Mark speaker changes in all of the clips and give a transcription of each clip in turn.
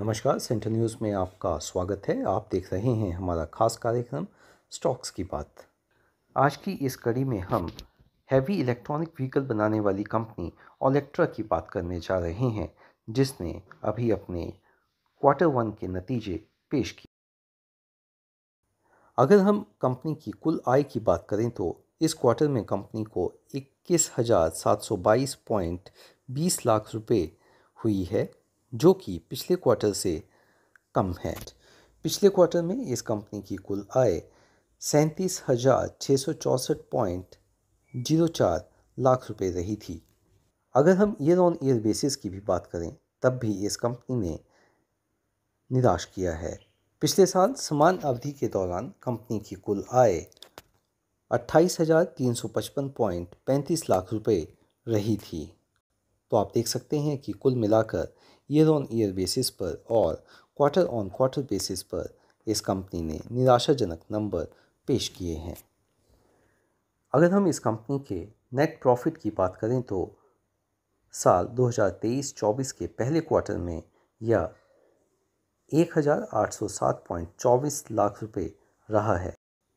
Speaker 1: नमस्कार centre news में आपका स्वागत है आप देख रहे हैं हमारा खास कार्यक्रम स्टॉक्स की बात आज की इस कड़ी में हम हैवी इलेक्ट्रॉनिक व्हीकल बनाने वाली कंपनी ओलेक्ट्रा की बात करने जा रहे हैं जिसने अभी अपने क्वार्टर वन के नतीजे पेश किए अगर हम कंपनी की कुल आय की बात करें तो इस क्वार्टर में कंपनी को इक्कीस हज़ार सात सौ बाईस पॉइंट बीस लाख रुपये हुई है जो कि पिछले क्वार्टर से कम है पिछले क्वार्टर में इस कंपनी की कुल आय सैंतीस हज़ार छः सौ चौंसठ पॉइंट जीरो चार लाख रुपए रही थी अगर हम ईयर ऑन ईयर बेसिस की भी बात करें तब भी इस कंपनी ने निराश किया है पिछले साल समान अवधि के दौरान कंपनी की कुल आय अट्ठाईस हज़ार तीन सौ पचपन पॉइंट पैंतीस लाख रुपए रही थी तो आप देख सकते हैं कि कुल मिलाकर ईयर ऑन ईयर बेसिस पर और क्वार्टर ऑन क्वार्टर बेसिस पर इस कंपनी ने निराशाजनक नंबर पेश किए हैं अगर हम इस कंपनी के नेट प्रॉफिट की बात करें तो साल 2023-24 के पहले क्वार्टर में यह 1807.24 लाख रुपए रहा है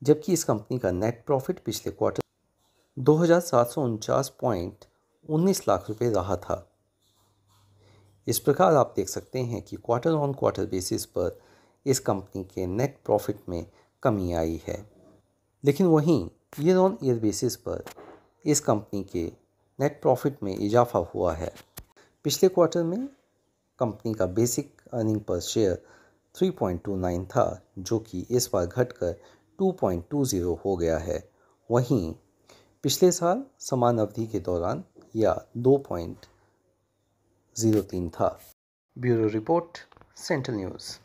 Speaker 1: जबकि इस कंपनी का नेट प्रॉफिट पिछले क्वार्टर दो हज़ार सात सौ उनचास पॉइंट 19 लाख रुपए रहा था इस प्रकार आप देख सकते हैं कि क्वार्टर ऑन क्वार्टर बेसिस पर इस कंपनी के नेट प्रॉफिट में कमी आई है लेकिन वहीं ईयर ऑन ईयर बेसिस पर इस कंपनी के नेट प्रॉफिट में इजाफा हुआ है पिछले क्वार्टर में कंपनी का बेसिक अर्निंग पर शेयर 3.29 था जो कि इस बार घटकर 2.20 हो गया है वहीं पिछले साल समान अवधि के दौरान या दो पॉइंट ज़ीरो तीन था ब्यूरो रिपोर्ट सेंट्रल न्यूज़